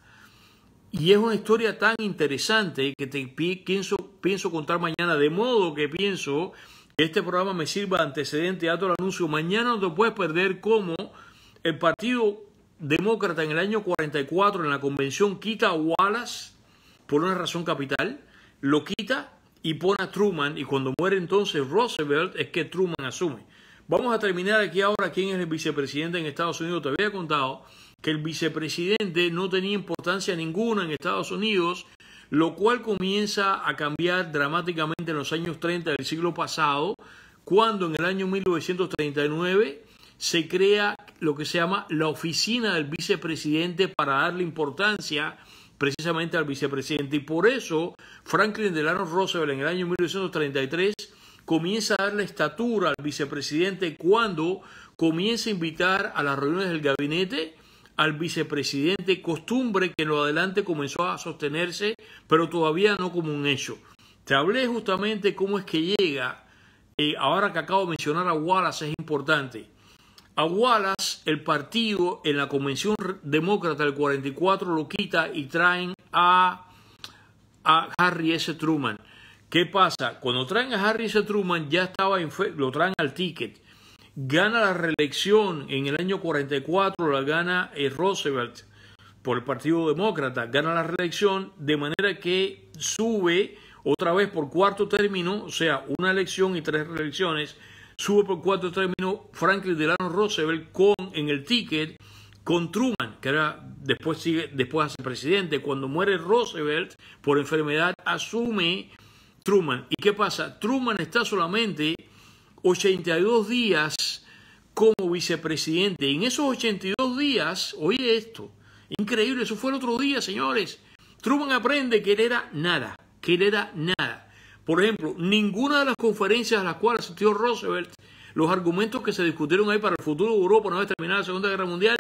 Y es una historia tan interesante que te pienso, pienso contar mañana, de modo que pienso que este programa me sirva de antecedente a todo el anuncio. Mañana no te puedes perder cómo el Partido demócrata en el año 44 en la convención quita a Wallace por una razón capital, lo quita y pone a Truman y cuando muere entonces Roosevelt es que Truman asume. Vamos a terminar aquí ahora quién es el vicepresidente en Estados Unidos. Te había contado que el vicepresidente no tenía importancia ninguna en Estados Unidos, lo cual comienza a cambiar dramáticamente en los años 30 del siglo pasado, cuando en el año 1939 se crea lo que se llama la oficina del vicepresidente para darle importancia precisamente al vicepresidente. Y por eso Franklin Delano Roosevelt en el año 1933 comienza a darle estatura al vicepresidente cuando comienza a invitar a las reuniones del gabinete al vicepresidente, costumbre que en lo adelante comenzó a sostenerse, pero todavía no como un hecho. Te hablé justamente cómo es que llega, eh, ahora que acabo de mencionar a Wallace, es importante. A Wallace el partido en la Convención Demócrata del 44 lo quita y traen a, a Harry S. Truman. ¿Qué pasa? Cuando traen a Harry S. Truman ya estaba lo traen al ticket. Gana la reelección en el año 44, la gana eh, Roosevelt por el Partido Demócrata, gana la reelección de manera que sube otra vez por cuarto término, o sea, una elección y tres reelecciones Sube por cuatro términos Franklin Delano Roosevelt con, en el ticket con Truman, que era, después, sigue, después hace presidente. Cuando muere Roosevelt por enfermedad, asume Truman. ¿Y qué pasa? Truman está solamente 82 días como vicepresidente. en esos 82 días, oye esto, increíble, eso fue el otro día, señores. Truman aprende que él era nada, que él era nada. Por ejemplo, ninguna de las conferencias a las cuales asistió Roosevelt, los argumentos que se discutieron ahí para el futuro de Europa una vez terminada la Segunda Guerra Mundial,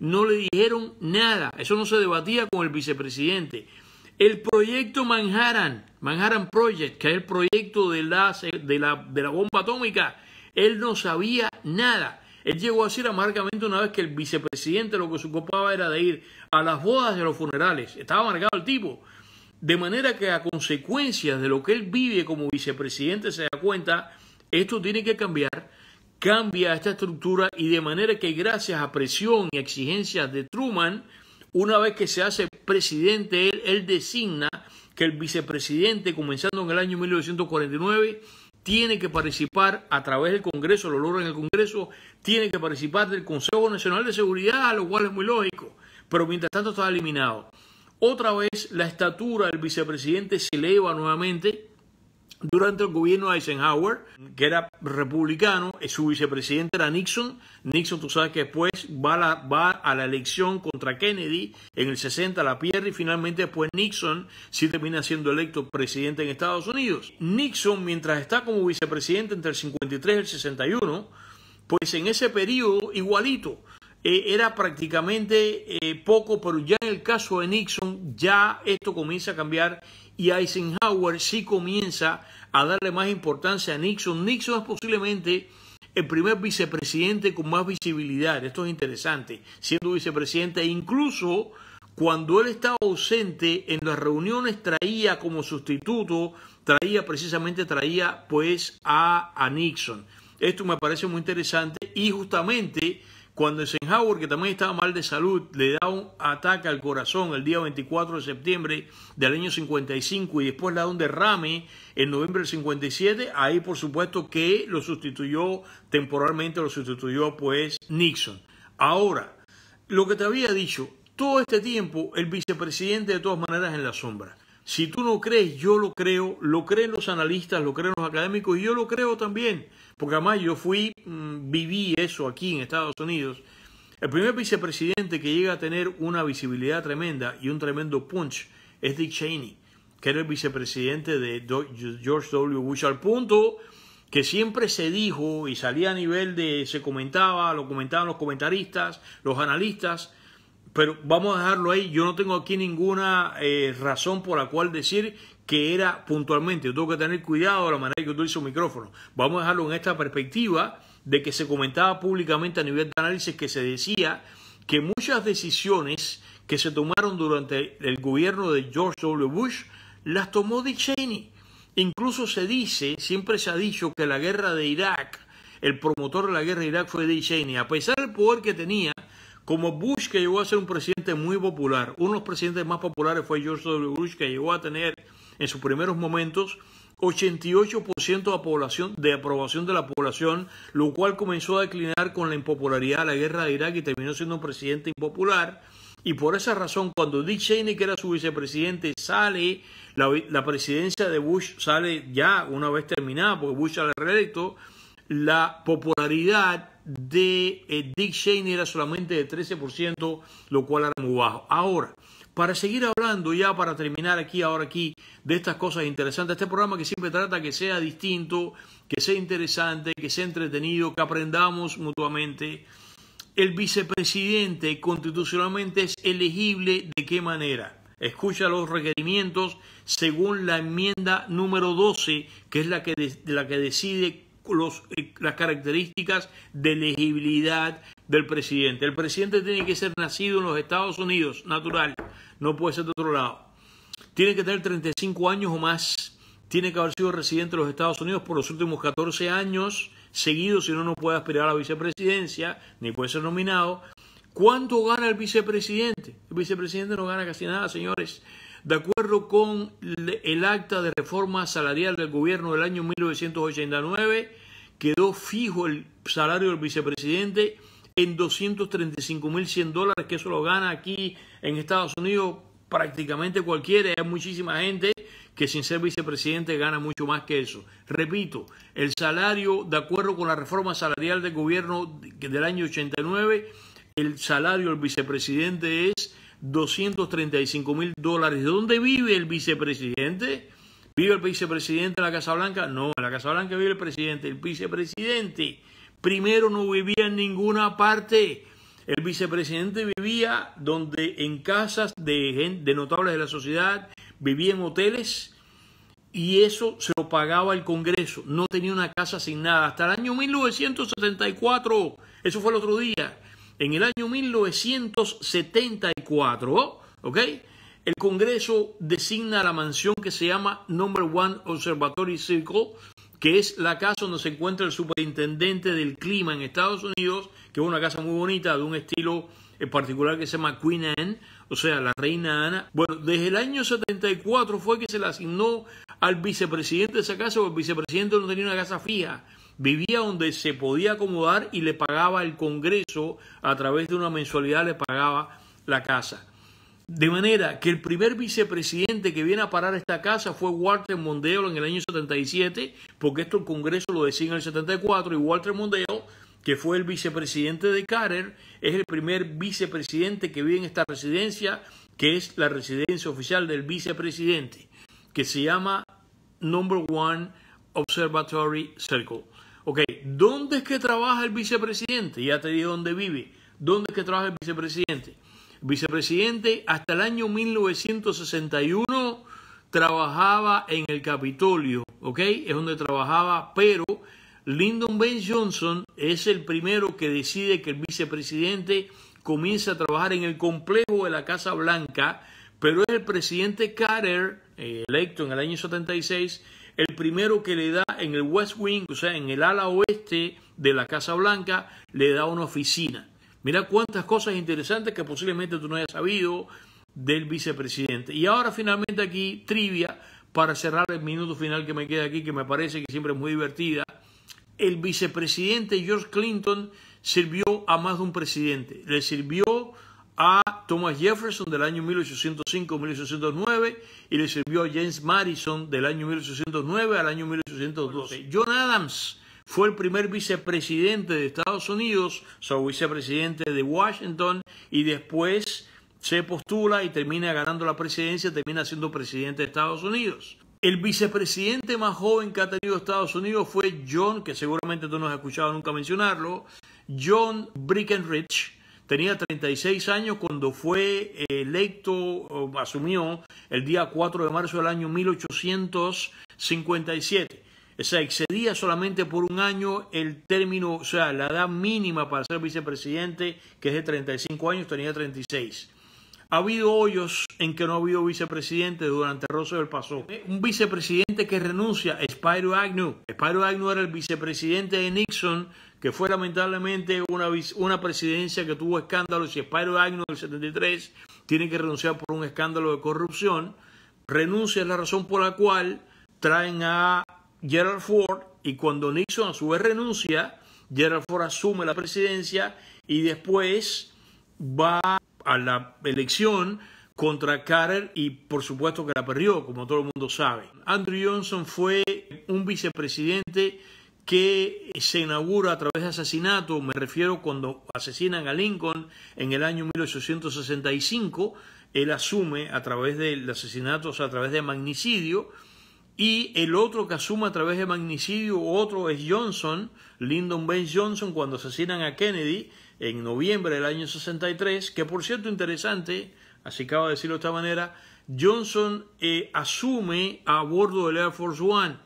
no le dijeron nada. Eso no se debatía con el vicepresidente. El proyecto Manhattan, Manhattan Project, que es el proyecto de la, de la, de la bomba atómica, él no sabía nada. Él llegó a decir amargamente una vez que el vicepresidente lo que se ocupaba era de ir a las bodas de los funerales. Estaba amargado el tipo. De manera que a consecuencia de lo que él vive como vicepresidente se da cuenta, esto tiene que cambiar, cambia esta estructura y de manera que gracias a presión y exigencias de Truman, una vez que se hace presidente, él, él designa que el vicepresidente, comenzando en el año 1949, tiene que participar a través del Congreso, lo logra en el Congreso, tiene que participar del Consejo Nacional de Seguridad, lo cual es muy lógico, pero mientras tanto está eliminado. Otra vez la estatura del vicepresidente se eleva nuevamente durante el gobierno de Eisenhower, que era republicano, eh, su vicepresidente era Nixon. Nixon, tú sabes que después va a la, va a la elección contra Kennedy en el 60, la pierde y finalmente después Nixon sí termina siendo electo presidente en Estados Unidos. Nixon, mientras está como vicepresidente entre el 53 y el 61, pues en ese periodo igualito, eh, era prácticamente eh, poco, pero ya en el caso de Nixon ya esto comienza a cambiar y Eisenhower sí comienza a darle más importancia a Nixon. Nixon es posiblemente el primer vicepresidente con más visibilidad, esto es interesante, siendo vicepresidente, e incluso cuando él estaba ausente en las reuniones traía como sustituto, traía precisamente, traía pues a Nixon. Esto me parece muy interesante y justamente cuando Eisenhower, que también estaba mal de salud, le da un ataque al corazón el día 24 de septiembre del año 55 y después le da un derrame en noviembre del 57, ahí por supuesto que lo sustituyó temporalmente, lo sustituyó pues Nixon. Ahora, lo que te había dicho, todo este tiempo el vicepresidente de todas maneras en la sombra. Si tú no crees, yo lo creo, lo creen los analistas, lo creen los académicos y yo lo creo también. Porque además yo fui, mm, viví eso aquí en Estados Unidos. El primer vicepresidente que llega a tener una visibilidad tremenda y un tremendo punch es Dick Cheney, que era el vicepresidente de George W. Bush, al punto que siempre se dijo y salía a nivel de, se comentaba, lo comentaban los comentaristas, los analistas, pero vamos a dejarlo ahí. Yo no tengo aquí ninguna eh, razón por la cual decir que era puntualmente. Yo tengo que tener cuidado de la manera que utilizo el micrófono. Vamos a dejarlo en esta perspectiva de que se comentaba públicamente a nivel de análisis que se decía que muchas decisiones que se tomaron durante el gobierno de George W. Bush las tomó Dick Cheney. Incluso se dice, siempre se ha dicho que la guerra de Irak, el promotor de la guerra de Irak fue Dick Cheney, a pesar del poder que tenía, como Bush que llegó a ser un presidente muy popular, uno de los presidentes más populares fue George W. Bush que llegó a tener en sus primeros momentos 88% de, aprobación de la población, lo cual comenzó a declinar con la impopularidad de la guerra de Irak y terminó siendo un presidente impopular. Y por esa razón, cuando Dick Cheney, que era su vicepresidente, sale, la, presidencia de Bush sale ya una vez terminada, porque Bush sale reelecto, la popularidad de eh, Dick Cheney era solamente de 13%, lo cual era muy bajo. Ahora, para seguir hablando ya, para terminar aquí, ahora aquí, de estas cosas interesantes. Este programa que siempre trata que sea distinto, que sea interesante, que sea entretenido, que aprendamos mutuamente. El vicepresidente constitucionalmente es elegible de qué manera. Escucha los requerimientos según la enmienda número 12, que es la que, de, la que decide eh, las características de elegibilidad del presidente. El presidente tiene que ser nacido en los Estados Unidos, natural no puede ser de otro lado. Tiene que tener 35 años o más, tiene que haber sido residente de los Estados Unidos por los últimos 14 años seguidos, si no, no puede aspirar a la vicepresidencia, ni puede ser nominado. ¿Cuánto gana el vicepresidente? El vicepresidente no gana casi nada, señores. De acuerdo con el acta de reforma salarial del gobierno del año 1989, quedó fijo el salario del vicepresidente en 235.100 dólares, que eso lo gana aquí en Estados Unidos prácticamente cualquiera, hay muchísima gente que sin ser vicepresidente gana mucho más que eso. Repito, el salario, de acuerdo con la reforma salarial del gobierno del año 89, el salario del vicepresidente es 235 mil dólares. ¿Dónde vive el vicepresidente? ¿Vive el vicepresidente en la Casa Blanca? No, en la Casa Blanca vive el presidente. El vicepresidente primero no vivía en ninguna parte. El vicepresidente vivía donde en casas de, de notables de la sociedad, vivía en hoteles y eso se lo pagaba el Congreso. No tenía una casa asignada Hasta el año 1974, eso fue el otro día, en el año 1974, ¿ok? El Congreso designa la mansión que se llama Number One Observatory Circle, que es la casa donde se encuentra el superintendente del clima en Estados Unidos, que es una casa muy bonita, de un estilo particular que se llama Queen Anne, o sea, la reina Ana. Bueno, desde el año 74 fue que se le asignó al vicepresidente de esa casa, porque el vicepresidente no tenía una casa fija, vivía donde se podía acomodar y le pagaba el Congreso, a través de una mensualidad le pagaba la casa. De manera que el primer vicepresidente que viene a parar esta casa fue Walter Mondale en el año 77, porque esto el Congreso lo decía en el 74 y Walter Mondale que fue el vicepresidente de Carter, es el primer vicepresidente que vive en esta residencia, que es la residencia oficial del vicepresidente, que se llama Number One Observatory Circle. Ok, ¿dónde es que trabaja el vicepresidente? Ya te dije dónde vive. ¿Dónde es que trabaja el vicepresidente? vicepresidente hasta el año 1961 trabajaba en el Capitolio, ¿ok? Es donde trabajaba, pero Lyndon B. Johnson es el primero que decide que el vicepresidente comience a trabajar en el complejo de la Casa Blanca, pero es el presidente Carter, eh, electo en el año 76, el primero que le da en el West Wing, o sea, en el ala oeste de la Casa Blanca, le da una oficina. Mira cuántas cosas interesantes que posiblemente tú no hayas sabido del vicepresidente. Y ahora finalmente aquí, trivia, para cerrar el minuto final que me queda aquí, que me parece que siempre es muy divertida el vicepresidente George Clinton sirvió a más de un presidente. Le sirvió a Thomas Jefferson del año 1805-1809 y le sirvió a James Madison del año 1809 al año 1812. John Adams fue el primer vicepresidente de Estados Unidos, o vicepresidente de Washington y después se postula y termina ganando la presidencia, termina siendo presidente de Estados Unidos. El vicepresidente más joven que ha tenido Estados Unidos fue John, que seguramente tú no has escuchado nunca mencionarlo, John Breckenridge. Tenía 36 años cuando fue electo, asumió el día 4 de marzo del año 1857. O sea, excedía solamente por un año el término, o sea, la edad mínima para ser vicepresidente, que es de 35 años, tenía 36. Ha habido hoyos en que no ha habido vicepresidente durante del Paso. Eh, un vicepresidente que renuncia, Spiro Agnew. Spiro Agnew era el vicepresidente de Nixon, que fue lamentablemente una, una presidencia que tuvo escándalos y Spiro Agnew del 73 tiene que renunciar por un escándalo de corrupción. Renuncia es la razón por la cual traen a Gerald Ford y cuando Nixon a su vez renuncia, Gerald Ford asume la presidencia y después va a la elección contra Carter y por supuesto que la perdió, como todo el mundo sabe. Andrew Johnson fue un vicepresidente que se inaugura a través de asesinato, me refiero cuando asesinan a Lincoln en el año 1865, él asume a través de asesinato, o sea, a través de magnicidio, y el otro que asume a través de magnicidio, otro es Johnson, Lyndon B. Johnson, cuando asesinan a Kennedy, en noviembre del año 63, que por cierto interesante, así acaba de decirlo de esta manera, Johnson eh, asume a bordo del Air Force One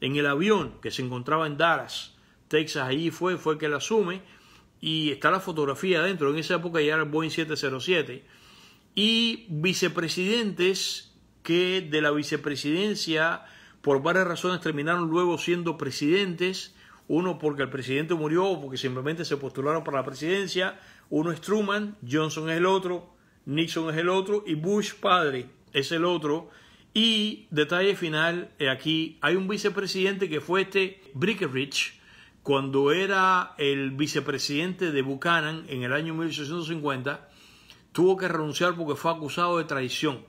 en el avión que se encontraba en Dallas, Texas, allí fue, fue que la asume, y está la fotografía adentro, en esa época ya era el Boeing 707, y vicepresidentes que de la vicepresidencia por varias razones terminaron luego siendo presidentes, uno porque el presidente murió o porque simplemente se postularon para la presidencia. Uno es Truman, Johnson es el otro, Nixon es el otro y Bush padre es el otro. Y detalle final, eh, aquí hay un vicepresidente que fue este Brickerich cuando era el vicepresidente de Buchanan en el año 1850, tuvo que renunciar porque fue acusado de traición.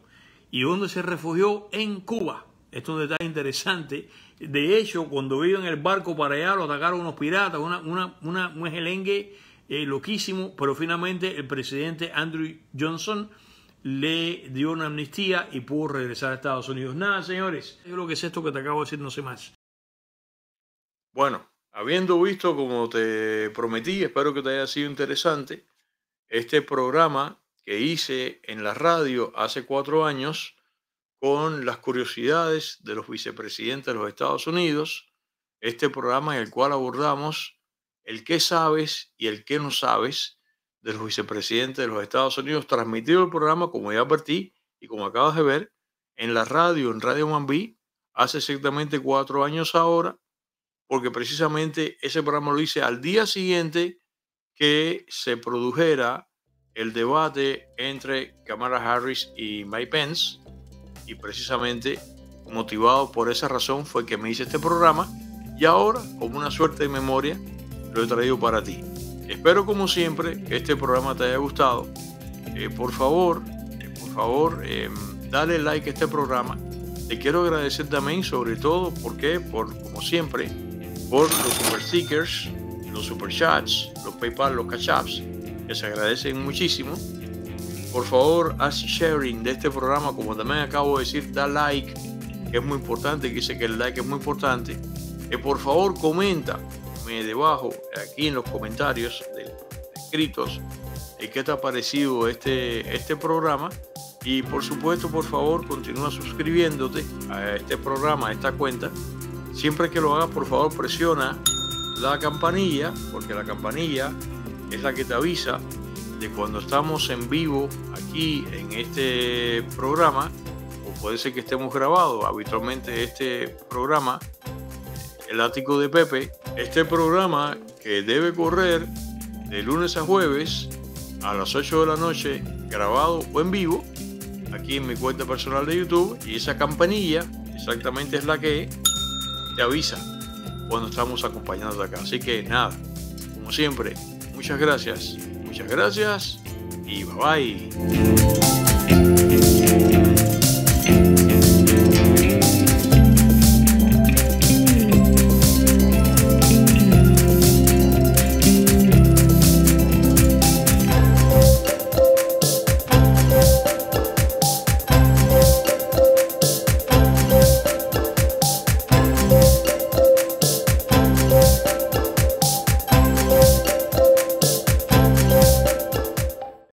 ¿Y donde se refugió? En Cuba. Esto es un detalle interesante de hecho, cuando iban en el barco para allá, lo atacaron unos piratas, una, una, una un eh, loquísimo, pero finalmente el presidente Andrew Johnson le dio una amnistía y pudo regresar a Estados Unidos. Nada, señores, es lo que es esto que te acabo de decir, no sé más. Bueno, habiendo visto, como te prometí, espero que te haya sido interesante, este programa que hice en la radio hace cuatro años con las curiosidades de los vicepresidentes de los Estados Unidos, este programa en el cual abordamos el qué sabes y el qué no sabes de los vicepresidentes de los Estados Unidos, transmitido el programa, como ya advertí y como acabas de ver, en la radio, en Radio 1B hace exactamente cuatro años ahora, porque precisamente ese programa lo hice al día siguiente que se produjera el debate entre Kamala Harris y Mike Pence, y precisamente motivado por esa razón fue que me hice este programa y ahora, como una suerte de memoria, lo he traído para ti. Espero como siempre que este programa te haya gustado. Eh, por favor, eh, por favor, em, dale like a este programa. Te quiero agradecer también, sobre todo, porque, por, como siempre, por los super stickers, los super chats, los PayPal, los cash les que se agradecen muchísimo. Por favor, haz sharing de este programa, como también acabo de decir, da like, que es muy importante, que dice que el like es muy importante. Y eh, por favor, comenta debajo, aquí en los comentarios de, escritos, eh, qué te ha parecido este, este programa. Y por supuesto, por favor, continúa suscribiéndote a este programa, a esta cuenta. Siempre que lo hagas, por favor, presiona la campanilla, porque la campanilla es la que te avisa de cuando estamos en vivo aquí en este programa, o puede ser que estemos grabados habitualmente este programa, El Ático de Pepe, este programa que debe correr de lunes a jueves a las 8 de la noche, grabado o en vivo, aquí en mi cuenta personal de YouTube, y esa campanilla exactamente es la que te avisa cuando estamos acompañados acá. Así que nada, como siempre, muchas gracias Muchas gracias y bye bye.